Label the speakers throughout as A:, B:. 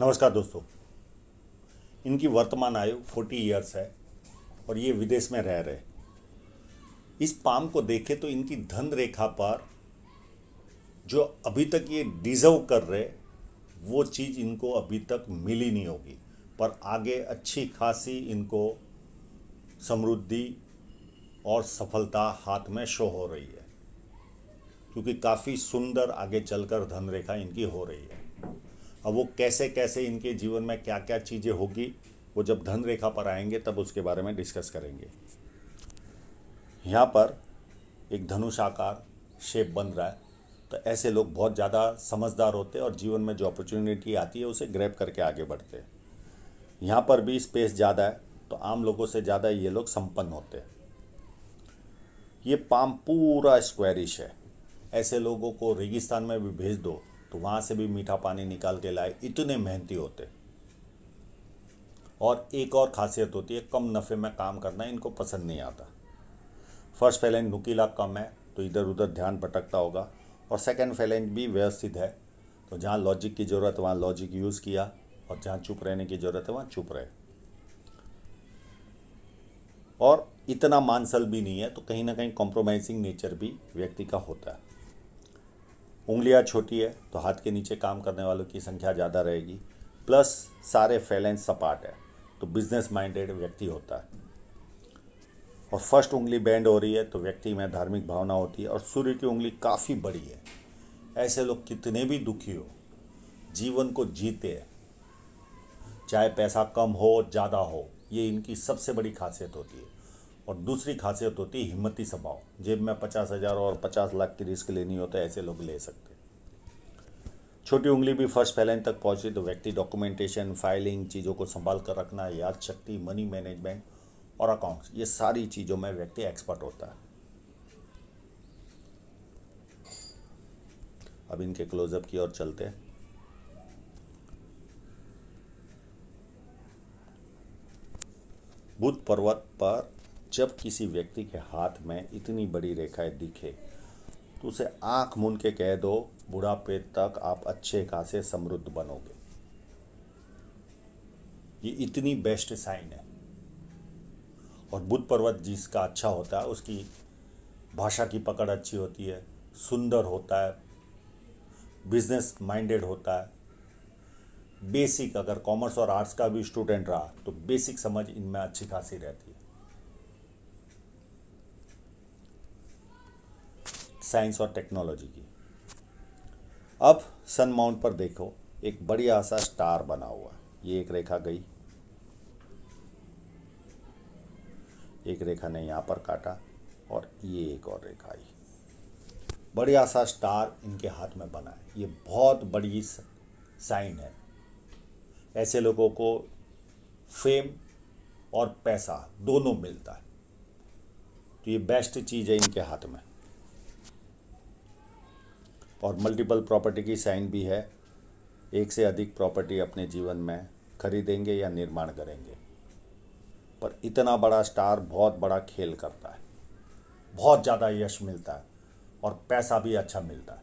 A: नमस्कार दोस्तों इनकी वर्तमान आयु फोर्टी ईयर्स है और ये विदेश में रह रहे इस पाम को देखें तो इनकी धन रेखा पर जो अभी तक ये डिजर्व कर रहे वो चीज़ इनको अभी तक मिली नहीं होगी पर आगे अच्छी खासी इनको समृद्धि और सफलता हाथ में शो हो रही है क्योंकि काफ़ी सुंदर आगे चलकर धन रेखा इनकी हो रही है अब वो कैसे कैसे इनके जीवन में क्या क्या चीज़ें होगी वो जब धन रेखा पर आएंगे तब उसके बारे में डिस्कस करेंगे यहाँ पर एक धनुष आकार शेप बन रहा है तो ऐसे लोग बहुत ज़्यादा समझदार होते हैं और जीवन में जो अपॉर्चुनिटी आती है उसे ग्रैप करके आगे बढ़ते हैं यहाँ पर भी स्पेस ज़्यादा है तो आम लोगों से ज़्यादा ये लोग संपन्न होते हैं ये पाम पूरा स्क्वायरिश है ऐसे लोगों को रेगिस्तान में भी भेज दो तो वहाँ से भी मीठा पानी निकाल के लाए इतने मेहनती होते और एक और खासियत होती है कम नफ़े में काम करना इनको पसंद नहीं आता फर्स्ट फैलेंज नुकीला कम है तो इधर उधर ध्यान भटकता होगा और सेकेंड फैलेंज भी व्यवस्थित है तो जहाँ लॉजिक की ज़रूरत है वहाँ लॉजिक यूज़ किया और जहाँ चुप रहने की ज़रूरत है वहाँ चुप रहे और इतना मानसल भी नहीं है तो कहीं ना कहीं कॉम्प्रोमाइजिंग नेचर भी व्यक्ति का होता है उंगलियां छोटी है तो हाथ के नीचे काम करने वालों की संख्या ज़्यादा रहेगी प्लस सारे फैलेंस सपाट है तो बिजनेस माइंडेड व्यक्ति होता है और फर्स्ट उंगली बैंड हो रही है तो व्यक्ति में धार्मिक भावना होती है और सूर्य की उंगली काफ़ी बड़ी है ऐसे लोग कितने भी दुखी हो जीवन को जीते हैं चाहे पैसा कम हो ज़्यादा हो ये इनकी सबसे बड़ी खासियत होती है और दूसरी खासियत होती है हिम्मती स्वभाव जेब में पचास हज़ार और पचास लाख की रिस्क लेनी हो तो ऐसे लोग ले सकते छोटी उंगली भी फर्स्ट फैलाइन तक पहुंचे तो व्यक्ति डॉक्यूमेंटेशन फाइलिंग चीज़ों को संभाल कर रखना याद शक्ति मनी मैनेजमेंट और अकाउंट्स ये सारी चीज़ों में व्यक्ति एक्सपर्ट होता है अब इनके क्लोजअप की ओर चलते हैं बुध पर्वत पर जब किसी व्यक्ति के हाथ में इतनी बड़ी रेखाएं दिखे तो उसे आँख मुन के कह दो बुढ़ापे तक आप अच्छे खासे समृद्ध बनोगे ये इतनी बेस्ट साइन है और बुद्ध पर्वत जिसका अच्छा होता है उसकी भाषा की पकड़ अच्छी होती है सुंदर होता है बिजनेस माइंडेड होता है बेसिक अगर कॉमर्स और आर्ट्स का भी स्टूडेंट रहा तो बेसिक समझ इनमें अच्छी खासी रहती है साइंस और टेक्नोलॉजी की अब सन माउंट पर देखो एक बढ़िया सा स्टार बना हुआ ये एक रेखा गई एक रेखा ने यहाँ पर काटा और ये एक और रेखा आई बढ़िया सा स्टार इनके हाथ में बना है ये बहुत बड़ी साइन है ऐसे लोगों को फेम और पैसा दोनों मिलता है तो ये बेस्ट चीज़ है इनके हाथ में और मल्टीपल प्रॉपर्टी की साइन भी है एक से अधिक प्रॉपर्टी अपने जीवन में खरीदेंगे या निर्माण करेंगे पर इतना बड़ा स्टार बहुत बड़ा खेल करता है बहुत ज़्यादा यश मिलता है और पैसा भी अच्छा मिलता है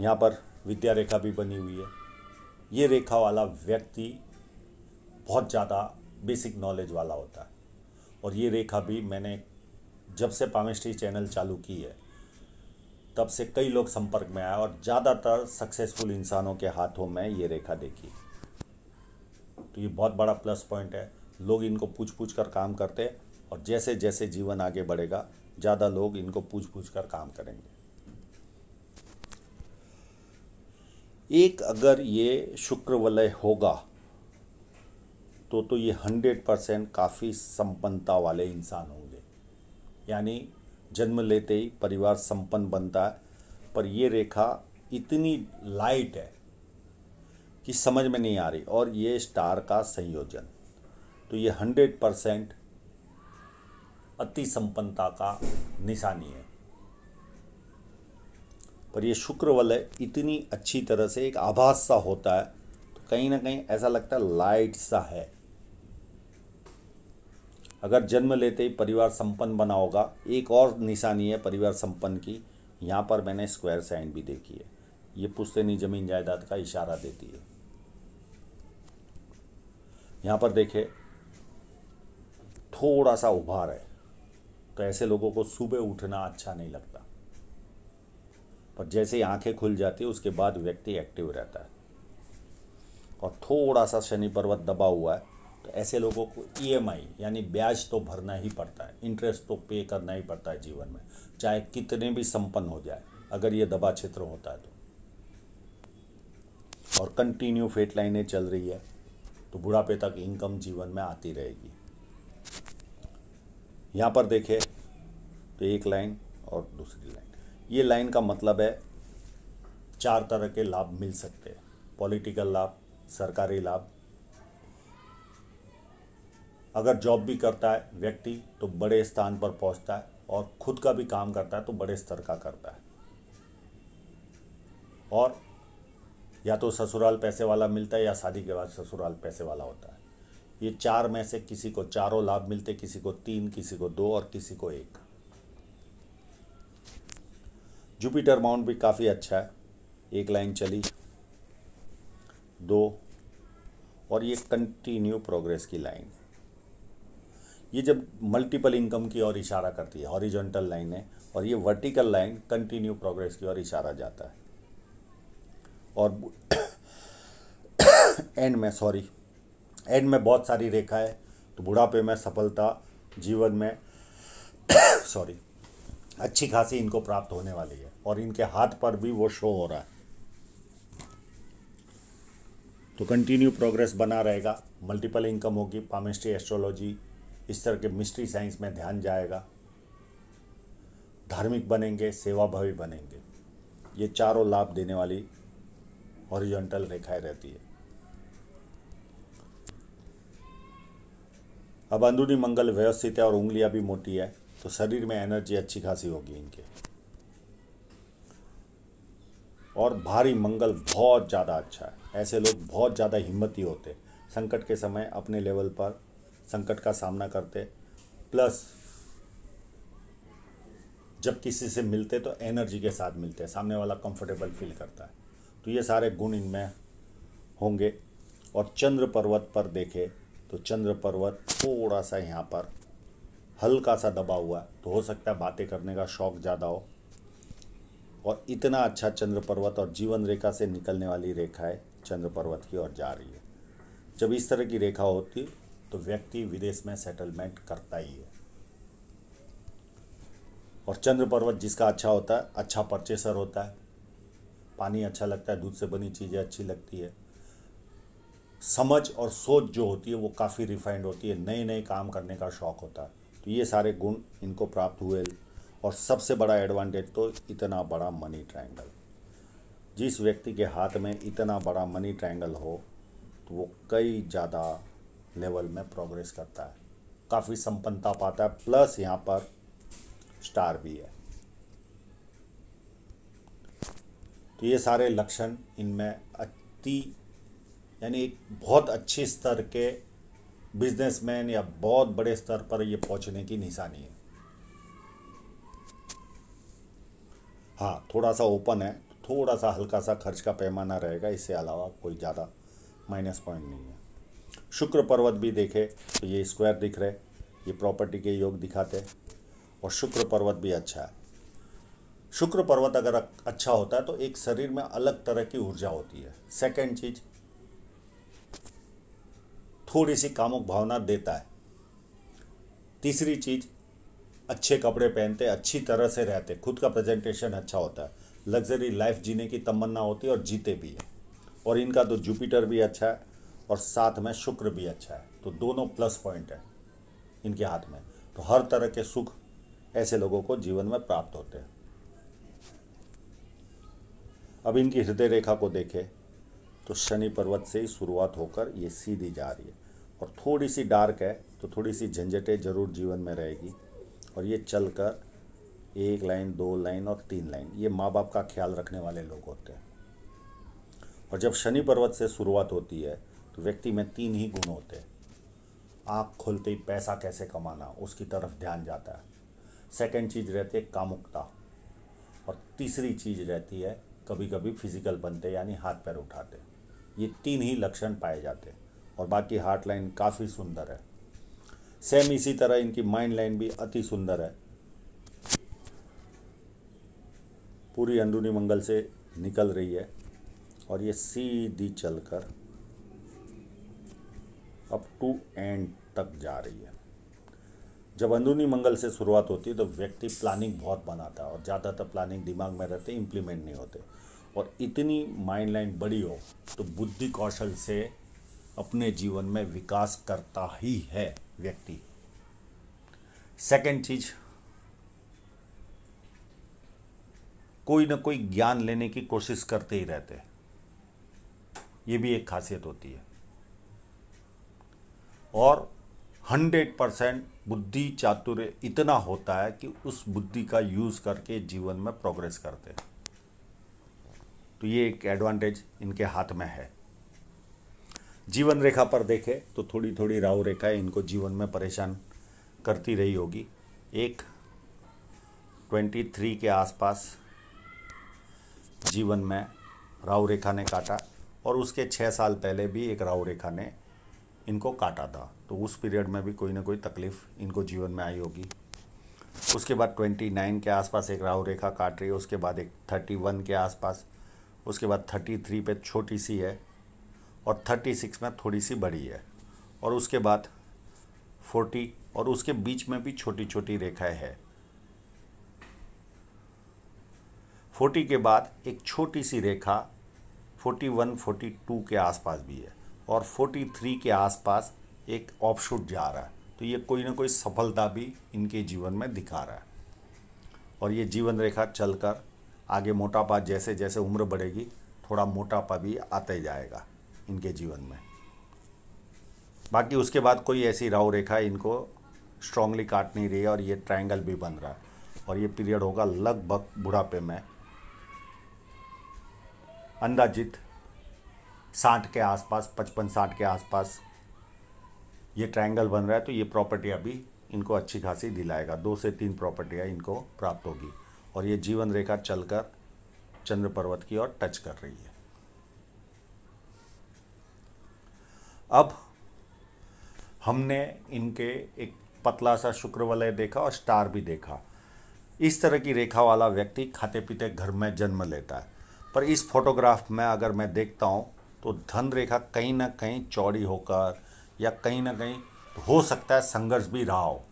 A: यहाँ पर विद्या रेखा भी बनी हुई है ये रेखा वाला व्यक्ति बहुत ज़्यादा बेसिक नॉलेज वाला होता है और ये रेखा भी मैंने जब से पामेस्ट्री चैनल चालू की है तब से कई लोग संपर्क में आए और ज़्यादातर सक्सेसफुल इंसानों के हाथों में ये रेखा देखी तो ये बहुत बड़ा प्लस पॉइंट है लोग इनको पूछ पूछ कर काम करते हैं और जैसे जैसे जीवन आगे बढ़ेगा ज़्यादा लोग इनको पूछ पूछ कर काम करेंगे एक अगर ये शुक्र वलय होगा तो तो ये हंड्रेड परसेंट काफ़ी संपन्नता वाले इंसान होंगे यानी जन्म लेते ही परिवार संपन्न बनता है पर ये रेखा इतनी लाइट है कि समझ में नहीं आ रही और ये स्टार का संयोजन तो ये हंड्रेड परसेंट अति संपन्नता का निशानी है पर ये शुक्र वलय इतनी अच्छी तरह से एक आभास सा होता है तो कहीं ना कहीं ऐसा लगता है लाइट सा है अगर जन्म लेते ही परिवार संपन्न बना होगा एक और निशानी है परिवार संपन्न की यहाँ पर मैंने स्क्वायर साइन भी देखी है ये पुश्तनी जमीन जायदाद का इशारा देती है यहाँ पर देखे थोड़ा सा उभार है तो ऐसे लोगों को सुबह उठना अच्छा नहीं लगता पर जैसे ही आंखें खुल जाती है उसके बाद व्यक्ति एक्टिव रहता है और थोड़ा सा शनि पर्वत दबा हुआ है तो ऐसे लोगों को ईएमआई e यानी ब्याज तो भरना ही पड़ता है इंटरेस्ट तो पे करना ही पड़ता है जीवन में चाहे कितने भी संपन्न हो जाए अगर ये दबा क्षेत्र होता है तो और कंटिन्यू फेट लाइनें चल रही है तो बुढ़ापे तक इनकम जीवन में आती रहेगी यहाँ पर देखे तो एक लाइन और दूसरी लाइन ये लाइन का मतलब है चार तरह के लाभ मिल सकते हैं पॉलिटिकल लाभ सरकारी लाभ अगर जॉब भी करता है व्यक्ति तो बड़े स्थान पर पहुंचता है और खुद का भी काम करता है तो बड़े स्तर का करता है और या तो ससुराल पैसे वाला मिलता है या शादी के बाद ससुराल पैसे वाला होता है ये चार में से किसी को चारों लाभ मिलते किसी को तीन किसी को दो और किसी को एक जुपिटर माउंट भी काफ़ी अच्छा है एक लाइन चली दो और ये कंटिन्यू प्रोग्रेस की लाइन ये जब मल्टीपल इनकम की ओर इशारा करती है हॉरिजॉन्टल लाइन है और ये वर्टिकल लाइन कंटिन्यू प्रोग्रेस की ओर इशारा जाता है और एंड में सॉरी एंड में बहुत सारी रेखा है तो बुढ़ापे में सफलता जीवन में सॉरी अच्छी खासी इनको प्राप्त होने वाली है और इनके हाथ पर भी वो शो हो रहा है तो कंटिन्यू प्रोग्रेस बना रहेगा मल्टीपल इनकम होगी पामेस्ट्री एस्ट्रोलॉजी इस तरह के मिस्ट्री साइंस में ध्यान जाएगा धार्मिक बनेंगे सेवाभावी बनेंगे ये चारों लाभ देने वाली हॉरिजॉन्टल रेखाएं रहती है अब अंदरूनी मंगल व्यवस्थित है और उंगलियां भी मोटी है तो शरीर में एनर्जी अच्छी खासी होगी इनके और भारी मंगल बहुत ज़्यादा अच्छा है ऐसे लोग बहुत ज़्यादा हिम्मती होते संकट के समय अपने लेवल पर संकट का सामना करते प्लस जब किसी से मिलते तो एनर्जी के साथ मिलते हैं सामने वाला कंफर्टेबल फील करता है तो ये सारे गुण इनमें होंगे और चंद्र पर्वत पर देखे तो चंद्र पर्वत थोड़ा सा यहाँ पर हल्का सा दबा हुआ है तो हो सकता है बातें करने का शौक ज़्यादा हो और इतना अच्छा चंद्र पर्वत और जीवन रेखा से निकलने वाली रेखाएं चंद्र पर्वत की ओर जा रही है जब इस तरह की रेखा होती तो व्यक्ति विदेश में सेटलमेंट करता ही है और चंद्र पर्वत जिसका अच्छा होता है अच्छा परचेसर होता है पानी अच्छा लगता है दूध से बनी चीज़ें अच्छी लगती है समझ और सोच जो होती है वो काफ़ी रिफाइंड होती है नए नए काम करने का शौक होता है तो ये सारे गुण इनको प्राप्त हुए और सबसे बड़ा एडवांटेज तो इतना बड़ा मनी ट्रायंगल जिस व्यक्ति के हाथ में इतना बड़ा मनी ट्रायंगल हो तो वो कई ज़्यादा लेवल में प्रोग्रेस करता है काफ़ी संपन्नता पाता है प्लस यहाँ पर स्टार भी है तो ये सारे लक्षण इनमें अति यानी एक बहुत अच्छे स्तर के बिजनेसमैन या बहुत बड़े स्तर पर ये पहुंचने की निशानी है हाँ थोड़ा सा ओपन है थोड़ा सा हल्का सा खर्च का पैमाना रहेगा इससे अलावा कोई ज़्यादा माइनस पॉइंट नहीं है शुक्र पर्वत भी देखे तो ये स्क्वायर दिख रहे ये प्रॉपर्टी के योग दिखाते और शुक्र पर्वत भी अच्छा है शुक्र पर्वत अगर अच्छा होता है तो एक शरीर में अलग तरह की ऊर्जा होती है सेकंड चीज थोड़ी सी कामुक भावना देता है तीसरी चीज अच्छे कपड़े पहनते अच्छी तरह से रहते खुद का प्रेजेंटेशन अच्छा होता है लग्जरी लाइफ जीने की तमन्ना होती है और जीते भी है और इनका तो जुपिटर भी अच्छा है और साथ में शुक्र भी अच्छा है तो दोनों प्लस पॉइंट है इनके हाथ में तो हर तरह के सुख ऐसे लोगों को जीवन में प्राप्त होते हैं अब इनकी हृदय रेखा को देखें तो शनि पर्वत से ही शुरुआत होकर ये सीधी जा रही है और थोड़ी सी डार्क है तो थोड़ी सी झंझटें जरूर जीवन में रहेगी और ये चल कर एक लाइन दो लाइन और तीन लाइन ये माँ बाप का ख्याल रखने वाले लोग होते हैं और जब शनि पर्वत से शुरुआत होती है तो व्यक्ति में तीन ही गुण होते हैं आँख खोलते ही पैसा कैसे कमाना उसकी तरफ ध्यान जाता है सेकेंड चीज़ रहती है कामुकता और तीसरी चीज़ रहती है कभी कभी फिजिकल बनते यानी हाथ पैर उठाते ये तीन ही लक्षण पाए जाते और बाकी हार्ट लाइन काफ़ी सुंदर है सेम इसी तरह इनकी माइंड लाइन भी अति सुंदर है पूरी अंदरूनी मंगल से निकल रही है और ये सीधी चलकर अप टू एंड तक जा रही है जब अंदरूनी मंगल से शुरुआत होती है तो व्यक्ति प्लानिंग बहुत बनाता है और ज़्यादातर प्लानिंग दिमाग में रहते इम्प्लीमेंट नहीं होते और इतनी माइंड लाइन बड़ी हो तो बुद्धि कौशल से अपने जीवन में विकास करता ही है व्यक्ति सेकेंड चीज कोई ना कोई ज्ञान लेने की कोशिश करते ही रहते ये भी एक खासियत होती है और हंड्रेड परसेंट बुद्धि चातुर्य इतना होता है कि उस बुद्धि का यूज़ करके जीवन में प्रोग्रेस करते हैं तो ये एक एडवांटेज इनके हाथ में है जीवन रेखा पर देखें तो थोड़ी थोड़ी राहु रेखा इनको जीवन में परेशान करती रही होगी एक ट्वेंटी थ्री के आसपास जीवन में राहु रेखा ने काटा और उसके छः साल पहले भी एक राहु रेखा ने इनको काटा था तो उस पीरियड में भी कोई ना कोई तकलीफ़ इनको जीवन में आई होगी उसके बाद ट्वेंटी नाइन के आसपास एक राहु रेखा काट रही है उसके बाद एक थर्टी वन के आसपास उसके बाद थर्टी थ्री पे छोटी सी है और थर्टी सिक्स में थोड़ी सी बड़ी है और उसके बाद फोर्टी और उसके बीच में भी छोटी छोटी रेखाएं है फोर्टी के बाद एक छोटी सी रेखा फोर्टी वन फोर्टी टू के आसपास भी है और 43 के आसपास एक ऑफशूट जा रहा है तो ये कोई ना कोई सफलता भी इनके जीवन में दिखा रहा है और ये जीवन रेखा चलकर आगे मोटापा जैसे जैसे उम्र बढ़ेगी थोड़ा मोटापा भी आते जाएगा इनके जीवन में बाकी उसके बाद कोई ऐसी राव रेखा इनको स्ट्रांगली काट नहीं रही है और ये ट्रायंगल भी बन रहा है और ये पीरियड होगा लगभग बुढ़ापे में अंदाजित साठ के आसपास पचपन साठ के आसपास ये ट्रायंगल बन रहा है तो ये प्रॉपर्टी अभी इनको अच्छी खासी दिलाएगा दो से तीन प्रॉपर्टियाँ इनको प्राप्त होगी और ये जीवन रेखा चलकर चंद्र पर्वत की ओर टच कर रही है अब हमने इनके एक पतला सा वलय देखा और स्टार भी देखा इस तरह की रेखा वाला व्यक्ति खाते पीते घर में जन्म लेता है पर इस फोटोग्राफ में अगर मैं देखता हूँ तो धन रेखा कहीं ना कहीं चौड़ी होकर या कहीं ना कहीं हो सकता है संघर्ष भी रहा हो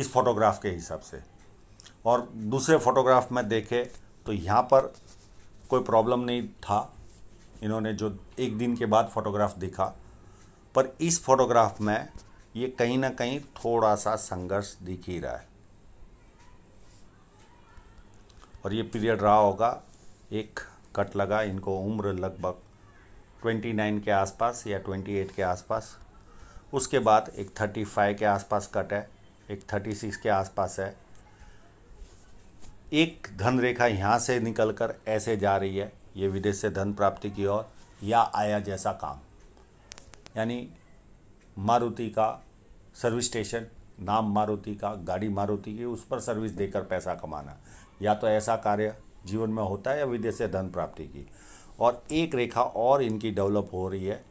A: इस फोटोग्राफ के हिसाब से और दूसरे फोटोग्राफ में देखे तो यहाँ पर कोई प्रॉब्लम नहीं था इन्होंने जो एक दिन के बाद फोटोग्राफ दिखा पर इस फोटोग्राफ में ये कहीं ना कहीं थोड़ा सा संघर्ष दिख ही रहा है और ये पीरियड रहा होगा एक कट लगा इनको उम्र लगभग 29 के आसपास या 28 के आसपास उसके बाद एक 35 के आसपास कट है एक 36 के आसपास है एक धन रेखा यहाँ से निकल कर ऐसे जा रही है ये विदेश से धन प्राप्ति की ओर या आया जैसा काम यानी मारुति का सर्विस स्टेशन नाम मारुति का गाड़ी मारुति की उस पर सर्विस देकर पैसा कमाना या तो ऐसा कार्य जीवन में होता है या विदेश से धन प्राप्ति की और एक रेखा और इनकी डेवलप हो रही है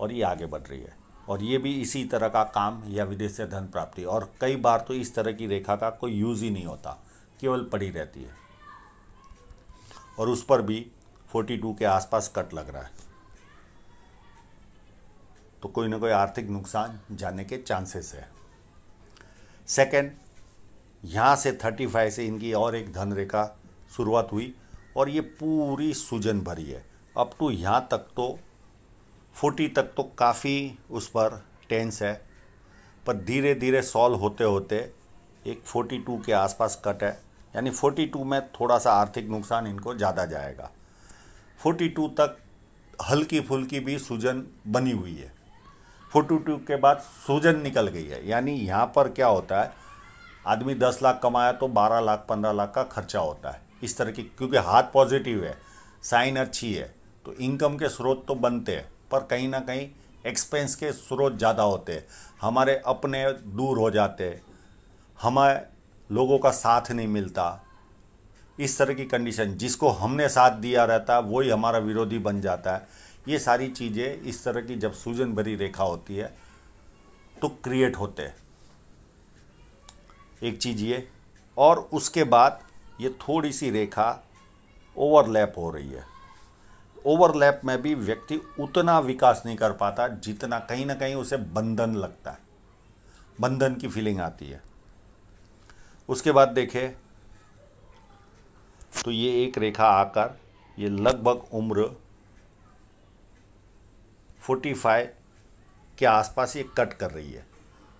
A: और ये आगे बढ़ रही है और ये भी इसी तरह का काम या विदेश से धन प्राप्ति और कई बार तो इस तरह की रेखा का कोई यूज़ ही नहीं होता केवल पड़ी रहती है और उस पर भी 42 के आसपास कट लग रहा है तो कोई ना कोई आर्थिक नुकसान जाने के चांसेस है सेकेंड यहाँ से 35 से इनकी और एक धन रेखा शुरुआत हुई और ये पूरी सूजन भरी है अप टू यहाँ तक तो फोटी तक तो काफ़ी उस पर टेंस है पर धीरे धीरे सॉल्व होते होते एक फोर्टी टू के आसपास कट है यानी फोर्टी टू में थोड़ा सा आर्थिक नुकसान इनको ज़्यादा जाएगा फोर्टी टू तक हल्की फुल्की भी सूजन बनी हुई है फोर्टी टू के बाद सूजन निकल गई है यानी यहाँ पर क्या होता है आदमी दस लाख कमाया तो बारह लाख पंद्रह लाख का खर्चा होता है इस तरह की क्योंकि हाथ पॉजिटिव है साइन अच्छी है तो इनकम के स्रोत तो बनते हैं पर कहीं ना कहीं एक्सपेंस के स्रोत ज़्यादा होते हैं हमारे अपने दूर हो जाते हैं हमें लोगों का साथ नहीं मिलता इस तरह की कंडीशन जिसको हमने साथ दिया रहता है वही हमारा विरोधी बन जाता है ये सारी चीज़ें इस तरह की जब सूजन भरी रेखा होती है तो क्रिएट होते हैं एक चीज़ ये और उसके बाद ये थोड़ी सी रेखा ओवरलैप हो रही है ओवरलैप में भी व्यक्ति उतना विकास नहीं कर पाता जितना कहीं ना कहीं उसे बंधन लगता है बंधन की फीलिंग आती है उसके बाद देखें तो ये एक रेखा आकर ये लगभग उम्र 45 के आसपास ये कट कर रही है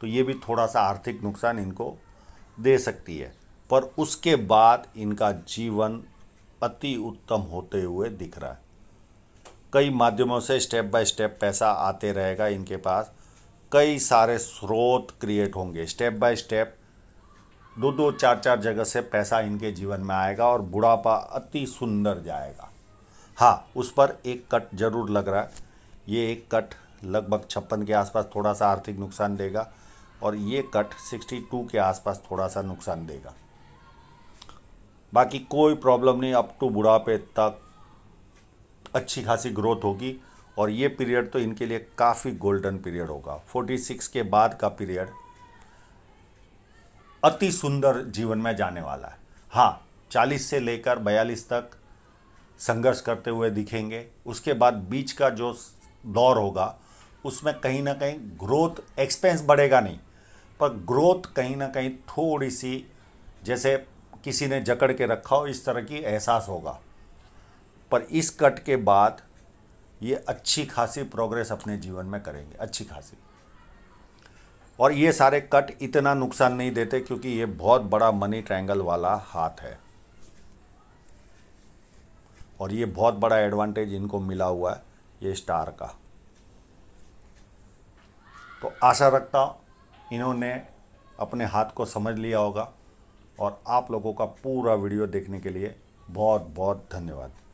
A: तो ये भी थोड़ा सा आर्थिक नुकसान इनको दे सकती है पर उसके बाद इनका जीवन अति उत्तम होते हुए दिख रहा है कई माध्यमों से स्टेप बाय स्टेप पैसा आते रहेगा इनके पास कई सारे स्रोत क्रिएट होंगे स्टेप बाय स्टेप दो दो चार चार जगह से पैसा इनके जीवन में आएगा और बुढ़ापा अति सुंदर जाएगा हाँ उस पर एक कट जरूर लग रहा है ये एक कट लगभग छप्पन के आसपास थोड़ा सा आर्थिक नुकसान देगा और ये कट सिक्सटी टू के आसपास थोड़ा सा नुकसान देगा बाकी कोई प्रॉब्लम नहीं अप टू बुढ़ापे तक अच्छी खासी ग्रोथ होगी और ये पीरियड तो इनके लिए काफ़ी गोल्डन पीरियड होगा 46 के बाद का पीरियड अति सुंदर जीवन में जाने वाला है हाँ 40 से लेकर 42 तक संघर्ष करते हुए दिखेंगे उसके बाद बीच का जो दौर होगा उसमें कहीं ना कहीं ग्रोथ एक्सपेंस बढ़ेगा नहीं पर ग्रोथ कहीं ना कहीं थोड़ी सी जैसे किसी ने जकड़ के रखा हो इस तरह की एहसास होगा पर इस कट के बाद ये अच्छी खासी प्रोग्रेस अपने जीवन में करेंगे अच्छी खासी और ये सारे कट इतना नुकसान नहीं देते क्योंकि ये बहुत बड़ा मनी ट्रायंगल वाला हाथ है और ये बहुत बड़ा एडवांटेज इनको मिला हुआ है ये स्टार का तो आशा रखता इन्होंने अपने हाथ को समझ लिया होगा और आप लोगों का पूरा वीडियो देखने के लिए बहुत बहुत धन्यवाद